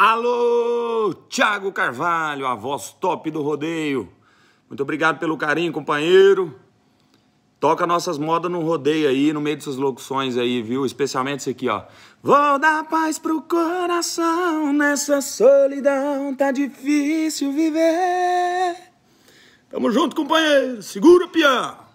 Alô, Thiago Carvalho, a voz top do rodeio. Muito obrigado pelo carinho, companheiro. Toca nossas modas no rodeio aí, no meio dessas locuções aí, viu? Especialmente isso aqui, ó. Vou dar paz pro coração, nessa solidão tá difícil viver. Tamo junto, companheiro. Segura o piano.